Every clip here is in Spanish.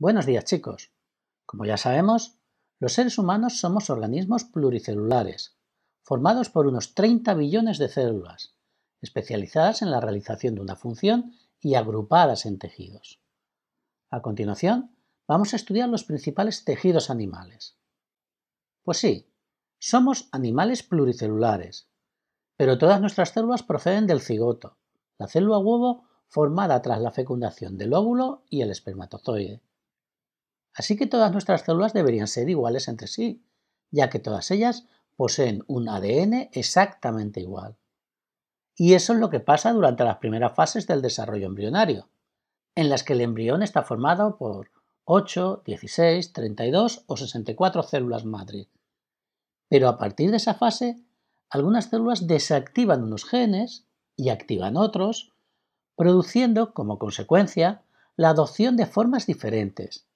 Buenos días chicos. Como ya sabemos, los seres humanos somos organismos pluricelulares, formados por unos 30 billones de células, especializadas en la realización de una función y agrupadas en tejidos. A continuación, vamos a estudiar los principales tejidos animales. Pues sí, somos animales pluricelulares, pero todas nuestras células proceden del cigoto, la célula huevo formada tras la fecundación del óvulo y el espermatozoide. Así que todas nuestras células deberían ser iguales entre sí, ya que todas ellas poseen un ADN exactamente igual. Y eso es lo que pasa durante las primeras fases del desarrollo embrionario, en las que el embrión está formado por 8, 16, 32 o 64 células madre. Pero a partir de esa fase, algunas células desactivan unos genes y activan otros, produciendo como consecuencia la adopción de formas diferentes,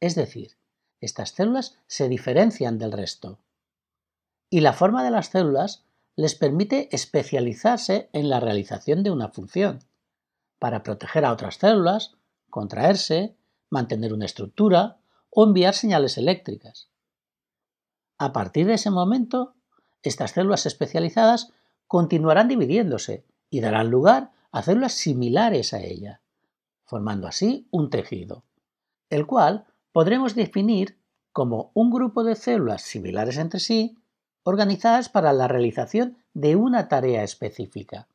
es decir, estas células se diferencian del resto. Y la forma de las células les permite especializarse en la realización de una función, para proteger a otras células, contraerse, mantener una estructura o enviar señales eléctricas. A partir de ese momento, estas células especializadas continuarán dividiéndose y darán lugar a células similares a ella, formando así un tejido, el cual podremos definir como un grupo de células similares entre sí organizadas para la realización de una tarea específica.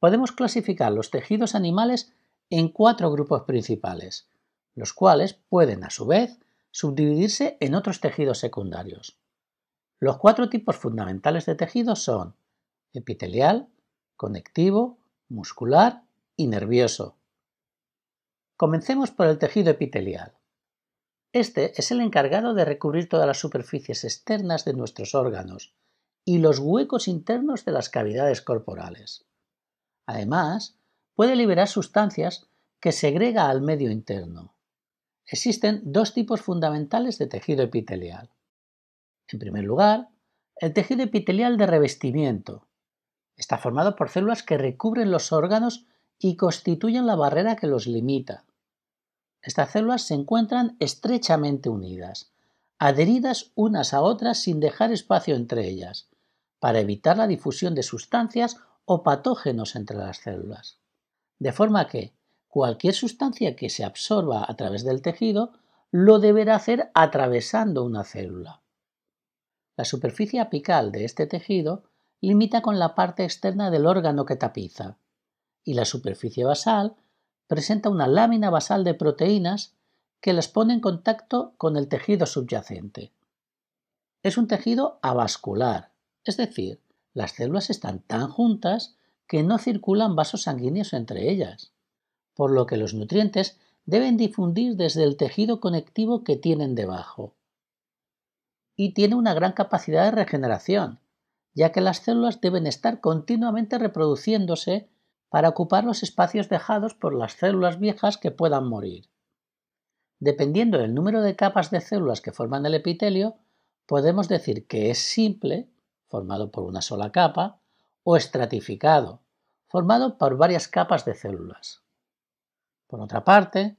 Podemos clasificar los tejidos animales en cuatro grupos principales, los cuales pueden a su vez subdividirse en otros tejidos secundarios. Los cuatro tipos fundamentales de tejidos son epitelial, conectivo, muscular y nervioso, Comencemos por el tejido epitelial. Este es el encargado de recubrir todas las superficies externas de nuestros órganos y los huecos internos de las cavidades corporales. Además, puede liberar sustancias que segrega al medio interno. Existen dos tipos fundamentales de tejido epitelial. En primer lugar, el tejido epitelial de revestimiento. Está formado por células que recubren los órganos y constituyen la barrera que los limita. Estas células se encuentran estrechamente unidas, adheridas unas a otras sin dejar espacio entre ellas, para evitar la difusión de sustancias o patógenos entre las células. De forma que cualquier sustancia que se absorba a través del tejido lo deberá hacer atravesando una célula. La superficie apical de este tejido limita con la parte externa del órgano que tapiza y la superficie basal presenta una lámina basal de proteínas que las pone en contacto con el tejido subyacente. Es un tejido avascular, es decir, las células están tan juntas que no circulan vasos sanguíneos entre ellas, por lo que los nutrientes deben difundir desde el tejido conectivo que tienen debajo. Y tiene una gran capacidad de regeneración, ya que las células deben estar continuamente reproduciéndose para ocupar los espacios dejados por las células viejas que puedan morir. Dependiendo del número de capas de células que forman el epitelio, podemos decir que es simple, formado por una sola capa, o estratificado, formado por varias capas de células. Por otra parte,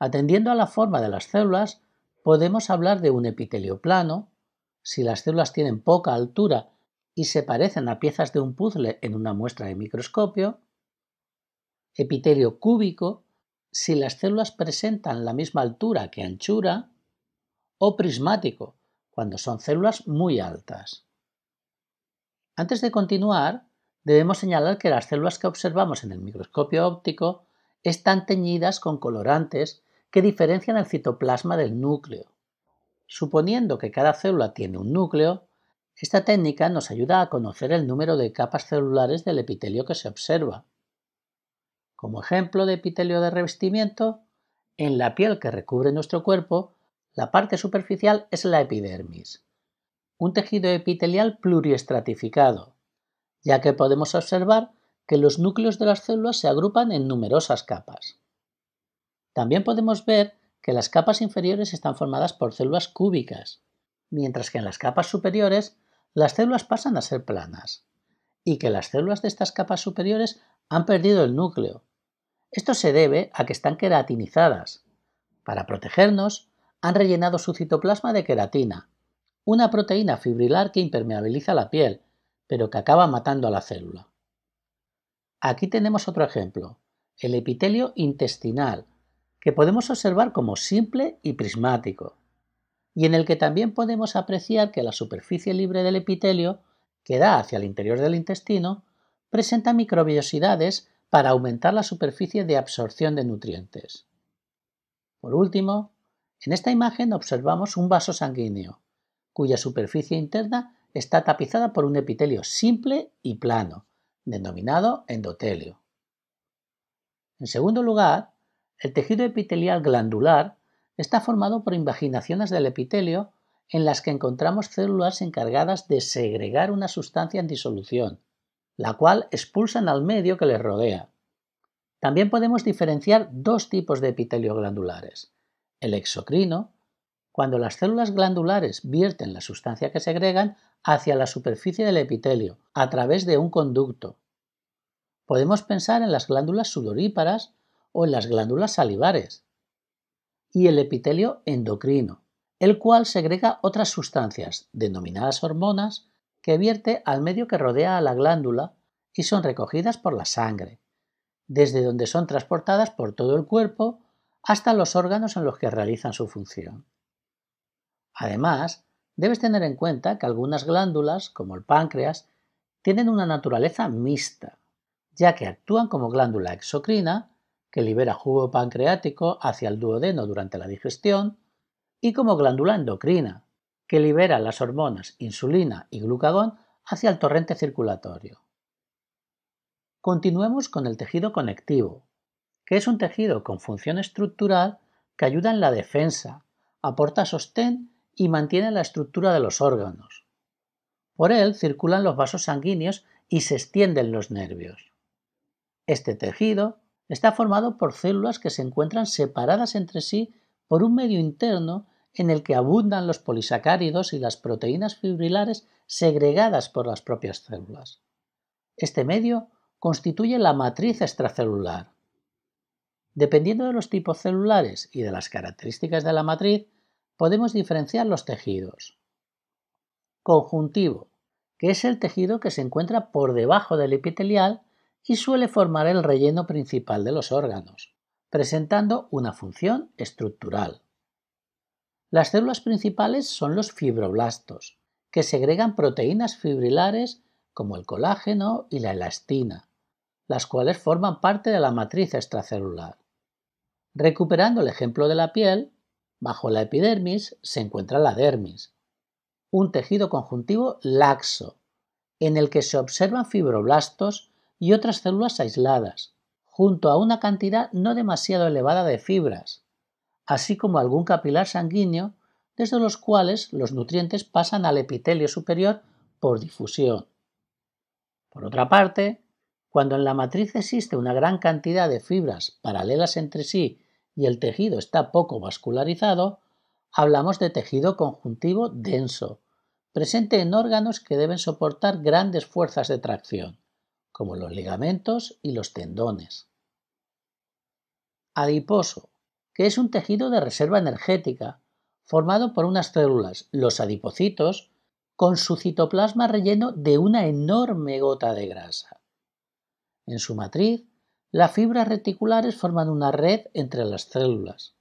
atendiendo a la forma de las células, podemos hablar de un epitelio plano, si las células tienen poca altura y se parecen a piezas de un puzzle en una muestra de microscopio, epitelio cúbico si las células presentan la misma altura que anchura, o prismático cuando son células muy altas. Antes de continuar, debemos señalar que las células que observamos en el microscopio óptico están teñidas con colorantes que diferencian el citoplasma del núcleo. Suponiendo que cada célula tiene un núcleo, esta técnica nos ayuda a conocer el número de capas celulares del epitelio que se observa. Como ejemplo de epitelio de revestimiento, en la piel que recubre nuestro cuerpo, la parte superficial es la epidermis, un tejido epitelial pluriestratificado, ya que podemos observar que los núcleos de las células se agrupan en numerosas capas. También podemos ver que las capas inferiores están formadas por células cúbicas, mientras que en las capas superiores las células pasan a ser planas, y que las células de estas capas superiores han perdido el núcleo esto se debe a que están queratinizadas. Para protegernos, han rellenado su citoplasma de queratina, una proteína fibrilar que impermeabiliza la piel, pero que acaba matando a la célula. Aquí tenemos otro ejemplo, el epitelio intestinal, que podemos observar como simple y prismático, y en el que también podemos apreciar que la superficie libre del epitelio, que da hacia el interior del intestino, presenta microbiosidades para aumentar la superficie de absorción de nutrientes. Por último, en esta imagen observamos un vaso sanguíneo, cuya superficie interna está tapizada por un epitelio simple y plano, denominado endotelio. En segundo lugar, el tejido epitelial glandular está formado por invaginaciones del epitelio en las que encontramos células encargadas de segregar una sustancia en disolución, la cual expulsan al medio que les rodea. También podemos diferenciar dos tipos de epitelio glandulares. El exocrino, cuando las células glandulares vierten la sustancia que segregan hacia la superficie del epitelio a través de un conducto. Podemos pensar en las glándulas sudoríparas o en las glándulas salivares. Y el epitelio endocrino, el cual segrega otras sustancias, denominadas hormonas, que vierte al medio que rodea a la glándula y son recogidas por la sangre, desde donde son transportadas por todo el cuerpo hasta los órganos en los que realizan su función. Además, debes tener en cuenta que algunas glándulas, como el páncreas, tienen una naturaleza mixta, ya que actúan como glándula exocrina, que libera jugo pancreático hacia el duodeno durante la digestión, y como glándula endocrina, que libera las hormonas insulina y glucagón hacia el torrente circulatorio. Continuemos con el tejido conectivo, que es un tejido con función estructural que ayuda en la defensa, aporta sostén y mantiene la estructura de los órganos. Por él circulan los vasos sanguíneos y se extienden los nervios. Este tejido está formado por células que se encuentran separadas entre sí por un medio interno en el que abundan los polisacáridos y las proteínas fibrilares segregadas por las propias células. Este medio constituye la matriz extracelular. Dependiendo de los tipos celulares y de las características de la matriz, podemos diferenciar los tejidos. Conjuntivo, que es el tejido que se encuentra por debajo del epitelial y suele formar el relleno principal de los órganos, presentando una función estructural. Las células principales son los fibroblastos, que segregan proteínas fibrilares como el colágeno y la elastina, las cuales forman parte de la matriz extracelular. Recuperando el ejemplo de la piel, bajo la epidermis se encuentra la dermis, un tejido conjuntivo laxo, en el que se observan fibroblastos y otras células aisladas, junto a una cantidad no demasiado elevada de fibras, así como algún capilar sanguíneo, desde los cuales los nutrientes pasan al epitelio superior por difusión. Por otra parte, cuando en la matriz existe una gran cantidad de fibras paralelas entre sí y el tejido está poco vascularizado, hablamos de tejido conjuntivo denso, presente en órganos que deben soportar grandes fuerzas de tracción, como los ligamentos y los tendones. Adiposo, que es un tejido de reserva energética, formado por unas células, los adipocitos, con su citoplasma relleno de una enorme gota de grasa. En su matriz, las fibras reticulares forman una red entre las células.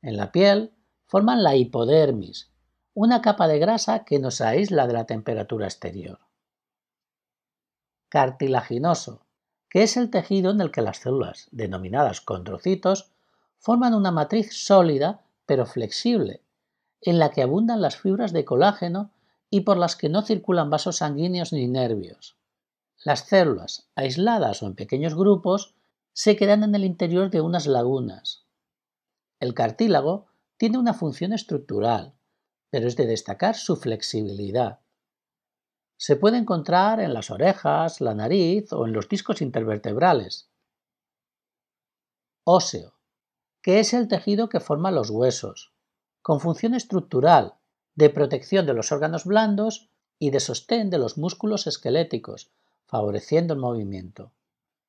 En la piel, forman la hipodermis, una capa de grasa que nos aísla de la temperatura exterior. Cartilaginoso, que es el tejido en el que las células, denominadas condrocitos, forman una matriz sólida pero flexible, en la que abundan las fibras de colágeno y por las que no circulan vasos sanguíneos ni nervios. Las células, aisladas o en pequeños grupos, se quedan en el interior de unas lagunas. El cartílago tiene una función estructural, pero es de destacar su flexibilidad. Se puede encontrar en las orejas, la nariz o en los discos intervertebrales. Óseo que es el tejido que forma los huesos, con función estructural, de protección de los órganos blandos y de sostén de los músculos esqueléticos, favoreciendo el movimiento.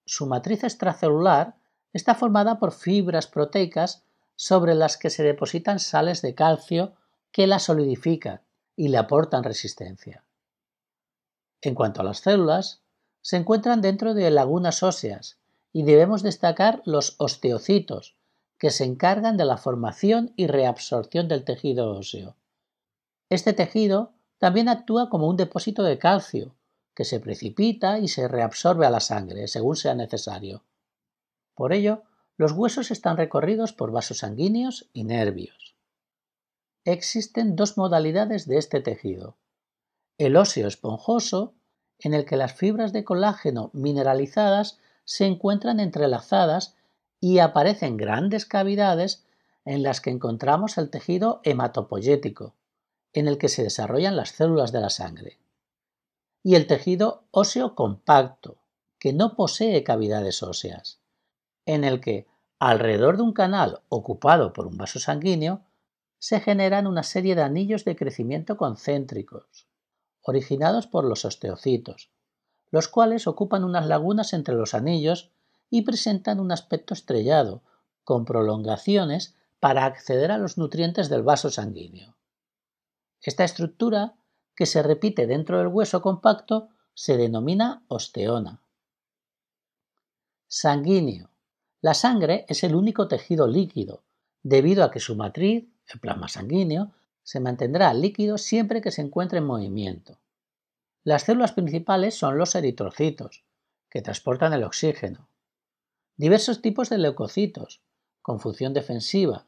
Su matriz extracelular está formada por fibras proteicas sobre las que se depositan sales de calcio que la solidifican y le aportan resistencia. En cuanto a las células, se encuentran dentro de lagunas óseas y debemos destacar los osteocitos, que se encargan de la formación y reabsorción del tejido óseo. Este tejido también actúa como un depósito de calcio, que se precipita y se reabsorbe a la sangre según sea necesario. Por ello, los huesos están recorridos por vasos sanguíneos y nervios. Existen dos modalidades de este tejido. El óseo esponjoso, en el que las fibras de colágeno mineralizadas se encuentran entrelazadas y aparecen grandes cavidades en las que encontramos el tejido hematopoyético, en el que se desarrollan las células de la sangre, y el tejido óseo compacto, que no posee cavidades óseas, en el que, alrededor de un canal ocupado por un vaso sanguíneo, se generan una serie de anillos de crecimiento concéntricos, originados por los osteocitos, los cuales ocupan unas lagunas entre los anillos y presentan un aspecto estrellado, con prolongaciones para acceder a los nutrientes del vaso sanguíneo. Esta estructura, que se repite dentro del hueso compacto, se denomina osteona. Sanguíneo. La sangre es el único tejido líquido, debido a que su matriz, el plasma sanguíneo, se mantendrá líquido siempre que se encuentre en movimiento. Las células principales son los eritrocitos, que transportan el oxígeno diversos tipos de leucocitos, con función defensiva,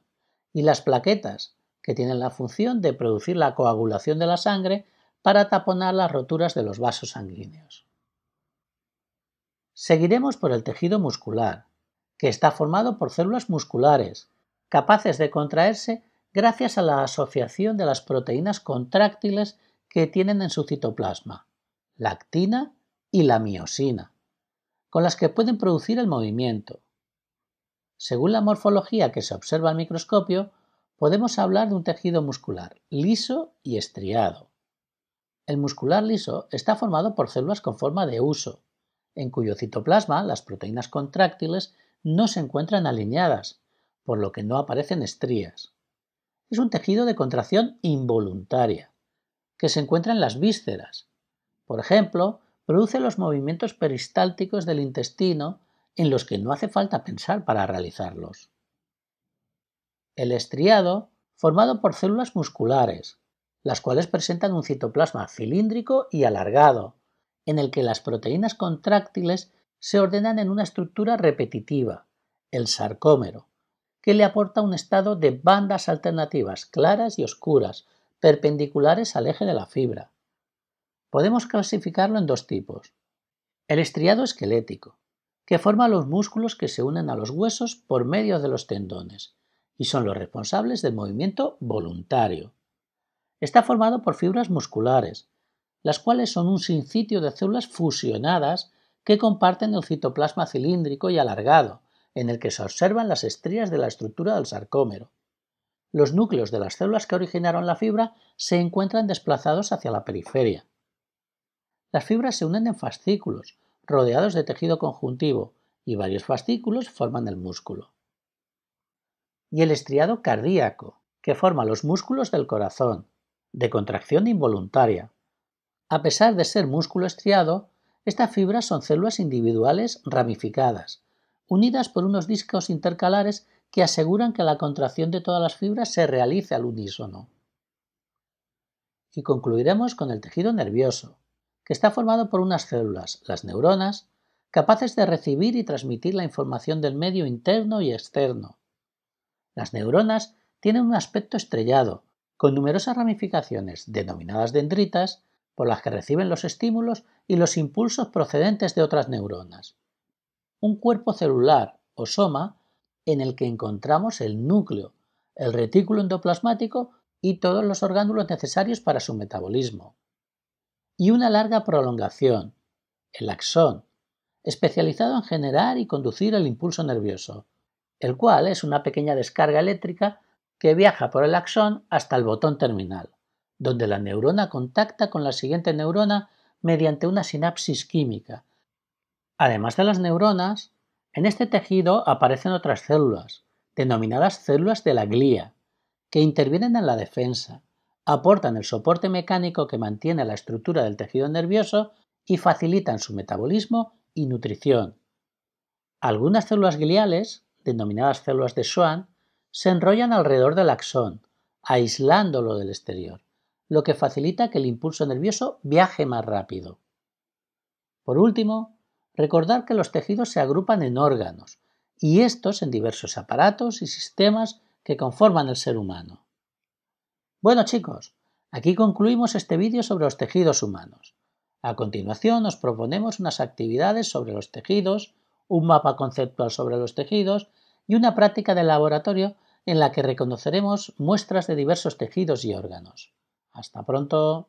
y las plaquetas, que tienen la función de producir la coagulación de la sangre para taponar las roturas de los vasos sanguíneos. Seguiremos por el tejido muscular, que está formado por células musculares, capaces de contraerse gracias a la asociación de las proteínas contráctiles que tienen en su citoplasma, la actina y la miosina con las que pueden producir el movimiento. Según la morfología que se observa al microscopio, podemos hablar de un tejido muscular liso y estriado. El muscular liso está formado por células con forma de huso, en cuyo citoplasma las proteínas contráctiles no se encuentran alineadas, por lo que no aparecen estrías. Es un tejido de contracción involuntaria, que se encuentra en las vísceras, por ejemplo, produce los movimientos peristálticos del intestino en los que no hace falta pensar para realizarlos. El estriado, formado por células musculares, las cuales presentan un citoplasma cilíndrico y alargado, en el que las proteínas contráctiles se ordenan en una estructura repetitiva, el sarcómero, que le aporta un estado de bandas alternativas claras y oscuras, perpendiculares al eje de la fibra, podemos clasificarlo en dos tipos. El estriado esquelético, que forma los músculos que se unen a los huesos por medio de los tendones y son los responsables del movimiento voluntario. Está formado por fibras musculares, las cuales son un sincitio de células fusionadas que comparten el citoplasma cilíndrico y alargado, en el que se observan las estrías de la estructura del sarcómero. Los núcleos de las células que originaron la fibra se encuentran desplazados hacia la periferia, las fibras se unen en fascículos, rodeados de tejido conjuntivo, y varios fascículos forman el músculo. Y el estriado cardíaco, que forma los músculos del corazón, de contracción involuntaria. A pesar de ser músculo estriado, estas fibras son células individuales ramificadas, unidas por unos discos intercalares que aseguran que la contracción de todas las fibras se realice al unísono. Y concluiremos con el tejido nervioso, está formado por unas células, las neuronas, capaces de recibir y transmitir la información del medio interno y externo. Las neuronas tienen un aspecto estrellado, con numerosas ramificaciones, denominadas dendritas, por las que reciben los estímulos y los impulsos procedentes de otras neuronas. Un cuerpo celular, o soma, en el que encontramos el núcleo, el retículo endoplasmático y todos los orgánulos necesarios para su metabolismo y una larga prolongación, el axón, especializado en generar y conducir el impulso nervioso, el cual es una pequeña descarga eléctrica que viaja por el axón hasta el botón terminal, donde la neurona contacta con la siguiente neurona mediante una sinapsis química. Además de las neuronas, en este tejido aparecen otras células, denominadas células de la glía, que intervienen en la defensa, aportan el soporte mecánico que mantiene la estructura del tejido nervioso y facilitan su metabolismo y nutrición. Algunas células gliales, denominadas células de Schwann, se enrollan alrededor del axón, aislándolo del exterior, lo que facilita que el impulso nervioso viaje más rápido. Por último, recordar que los tejidos se agrupan en órganos, y estos en diversos aparatos y sistemas que conforman el ser humano. Bueno chicos, aquí concluimos este vídeo sobre los tejidos humanos. A continuación nos proponemos unas actividades sobre los tejidos, un mapa conceptual sobre los tejidos y una práctica de laboratorio en la que reconoceremos muestras de diversos tejidos y órganos. Hasta pronto.